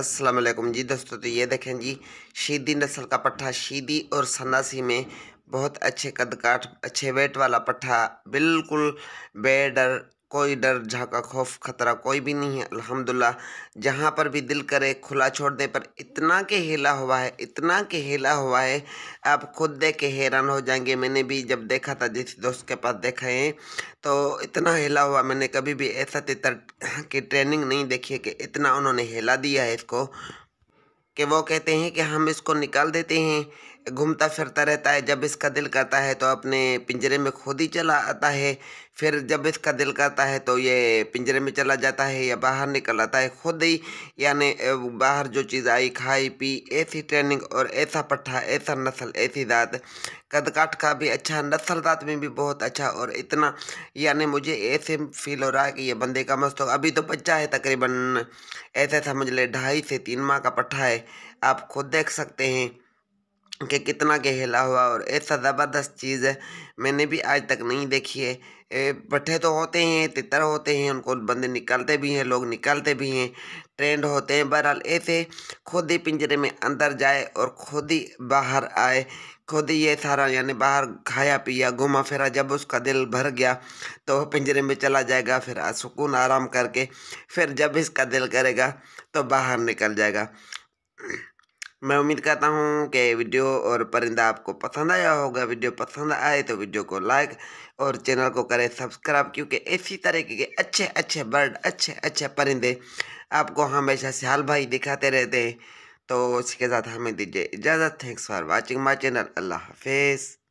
अस्सलाम वालेकुम जी दोस्तों तो ये देखें जी शीदी नस्ल का पट्ठा शीदी और सनासी में बहुत अच्छे कद काठ अच्छे वेट वाला पट्ठा बिल्कुल बेडर कोई डर झाका खौफ खतरा कोई भी नहीं है अल्हम्दुलिल्लाह जहाँ पर भी दिल करे खुला छोड़ दे पर इतना के हेला हुआ है इतना के हेला हुआ है आप खुद देख के हैरान हो जाएंगे मैंने भी जब देखा था जिस दोस्त के पास देखा है तो इतना हेला हुआ मैंने कभी भी ऐसा तितर की ट्रेनिंग नहीं देखी है कि इतना उन्होंने हेला दिया है इसको कि वो कहते हैं कि हम इसको निकाल देते हैं घूमता फिरता रहता है जब इसका दिल करता है तो अपने पिंजरे में खुद ही चला आता है फिर जब इसका दिल करता है तो ये पिंजरे में चला जाता है या बाहर निकल आता है खुद ही यानी बाहर जो चीज़ आई खाई पी ऐसी ट्रेनिंग और ऐसा पट्ठा ऐसा नस्ल ऐसी दात कदकाठ का भी अच्छा नस्ल दात में भी बहुत अच्छा और इतना यानी मुझे ऐसे फील हो रहा है कि ये बंदे का मस्त हो अभी तो बच्चा है तकरीबन ऐसे समझ ले ढाई से तीन माह का पट्ठा है आप खुद देख सकते हैं कि कितना गहला हुआ और ऐसा ज़बरदस्त चीज़ है मैंने भी आज तक नहीं देखी है ए, पट्ठे तो होते हैं तितर होते हैं उनको बंदे निकालते भी हैं लोग निकालते भी हैं ट्रेंड होते हैं बहरहाल ऐसे खुद ही पिंजरे में अंदर जाए और खुद ही बाहर आए खुद ही ये सारा यानी बाहर खाया पिया घूमा फिरा जब उसका दिल भर गया तो वह पिंजरे में चला जाएगा फिर सुकून आराम करके फिर जब इसका दिल करेगा तो बाहर निकल जाएगा मैं उम्मीद करता हूँ कि वीडियो और परिंदा आपको पसंद आया होगा वीडियो पसंद आए तो वीडियो को लाइक और चैनल को करें सब्सक्राइब क्योंकि इसी तरीके के अच्छे अच्छे बर्ड अच्छे अच्छे परिंदे आपको हमेशा सियाल भाई दिखाते रहते हैं तो उसके साथ हमें दीजिए इजाज़त thanks for watching my channel अल्लाह हाफिज़